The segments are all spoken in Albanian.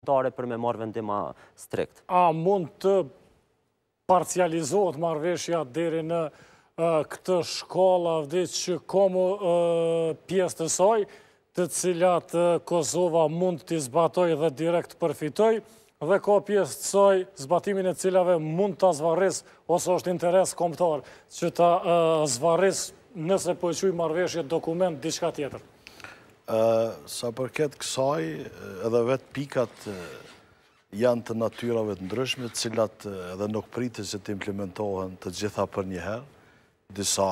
shqiptare për me marrë vendima strikt. A mund të parcializohet marveshja dheri në këtë shkolla dhe që komu pjesë të soj, të cilat Kosova mund të zbatoj dhe direkt përfitoj, dhe ko pjesë të soj, zbatimin e cilave mund të zvarris ose është interes komptar, që të zvarris nëse po e qujë marveshje dokument diçka tjetër sa përket kësaj, edhe vetë pikat janë të natyrave të ndryshme, cilat edhe nuk pritë që të implementohen të gjitha për njëherë, disa...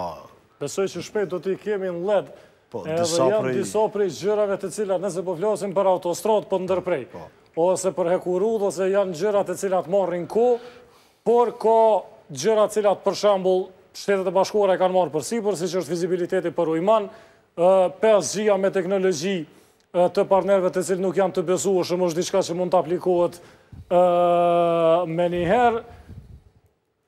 Besoj që shpejt do t'i kemi në ledë, po, edhe janë disa prej gjërave të cilat nëse po flosim për autostrat, po ndërprej, po. ose për hekurud, ose janë gjërat të cilat marrin ku, por ko gjërat cilat për shambull shtetet e bashkore e kanë marrë për si, për si që është vizibiliteti për ujmanë, 5G-a me teknologji të partnerve të cilë nuk janë të besuashëm, është diçka që mund të aplikohet me njëherë,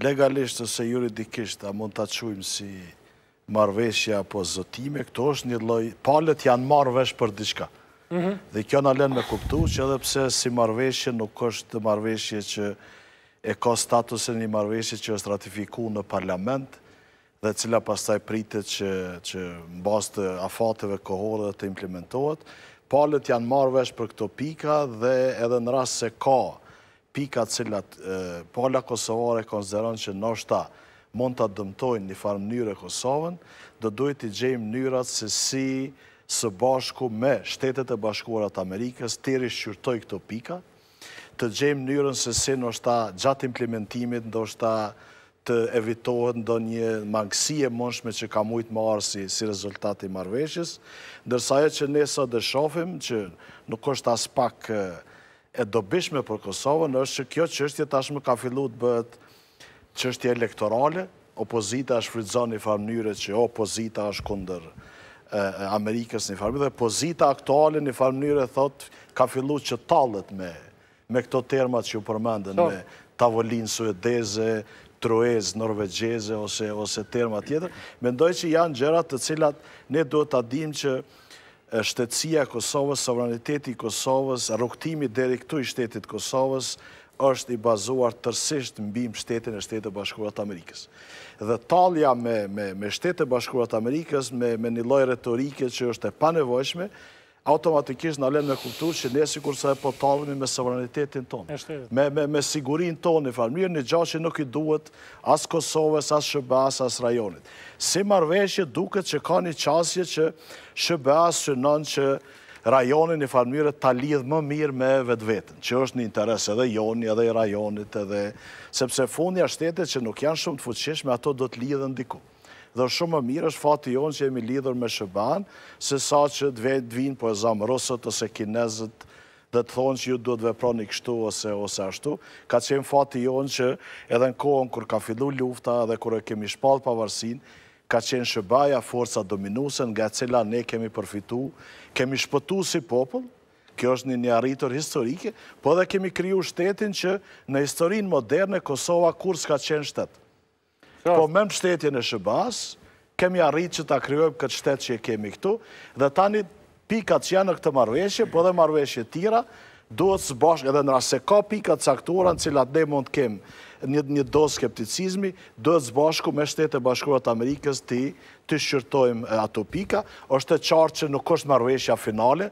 legalisht ose juridikisht, a mund të qujmë si marveshja apo zotime, këto është një loj, palët janë marvesh për diçka. Mhm. Dhe kjo në len me kuptu që edhe pse si marveshje nuk është marveshje që e ka status e një marveshje që është ratifiku në parlament dhe cila pastaj pritet që në bas të afateve kohore dhe të implementohet, palët janë marvesh për këto pika dhe edhe në rrasë se ka pika cilat pala kosovare konzeron që nështa mund të dëmtojnë një farë mënyrë e Kosovën, dhe dojtë të gjejmë mënyrat se si së bashku me shtetet e bashkuarat Amerikës të rishqyrtoj këto pika, të gjejmë mënyrën se si nështa gjatë implementimit, nështa të evitohet ndo një mangësie mënshme që ka mujtë marë arsi si rezultati marveshës, ndërsa e që ne së dëshofim që nuk është as pak nështë, e dobishme për Kosovën është që kjo qështje tashme ka fillu të bëhet qështje elektorale, opozita është fridzon një farë që opozita është kunder Amerikës një farë dhe opozita aktuale një farë njëre thotë ka fillu që tallet me me këto termat që ju përmendën me tavolinë suedeze, truez, norvegjeze, ose termat tjetër, mendoj që janë gjerat të cilat ne duhet të adim që shtetësia Kosovës, sovraniteti Kosovës, rukëtimi dheri i shtetit Kosovës, është i bazuar tërsisht në shtetin e shtetë bashkurat Amerikës. Dhe talja me shtetë bashkurat Amerikës, me një loj retorike që është e panevojshme, automatikisht në lenë me kulturë që ne si kurse e potalëmi me sovranitetin tonë, me sigurin tonë, mirë një gjatë që nuk i duhet asë Kosovës, asë Shëbëas, asë rajonit. Si marveshje duket që ka një qasje që Shëbëas që nënë që rajonin një farmire ta lidhë më mirë me vetë vetën, që është një interes edhe joni, edhe i rajonit, sepse fundja shtetet që nuk janë shumë të fuqesh ato do të në dikumë dhe shumë më mirë është fati jonë që jemi lidhur me Shëban, se sa që dve dvinë po e zamë rësët ose kinezët dhe të thonë që ju duhet veproni kështu ose ose ashtu, ka qenë fati jonë që edhe në kohën kur ka fillu lufta dhe kur e kemi shpalë pavarsin, ka qenë Shëbaja forca dominusën nga cila ne kemi përfitu, kemi shpëtu si popull, Kjo është një një arritur historike, po dhe kemi kryu shtetin që në historinë moderne Kosova kur s'ka qenë shtetë. Po me më shtetje në Shëbas, kemi arritë që ta kryojmë këtë shtetë që kemi këtu, dhe tani pikat që janë në këtë marveshje, po dhe marveshje tira, duhet së bashkë edhe në rrasë ka pikat saktura në cilat ne mund kemë një dozë skepticizmi, dhe të zbashku me shtetë e bashkurat Amerikës ti të shqyrtojmë ato pika, është e qartë që nuk është marveshja finale,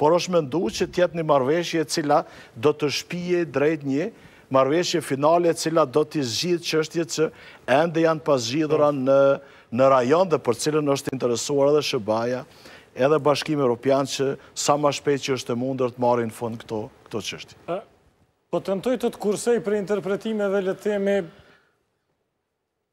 por është me ndu që tjetë një marveshje cila do të shpije drejt një marveshje finale cila do t'i zhjith qështje që endë janë pas zhjithura mm. në rajon dhe për cilën është interesuar edhe Shëbaja edhe bashkim e Europian që sa ma shpejt që është e mundër të marrin fund këto qështje. Po të të të kursej për interpretime dhe letemi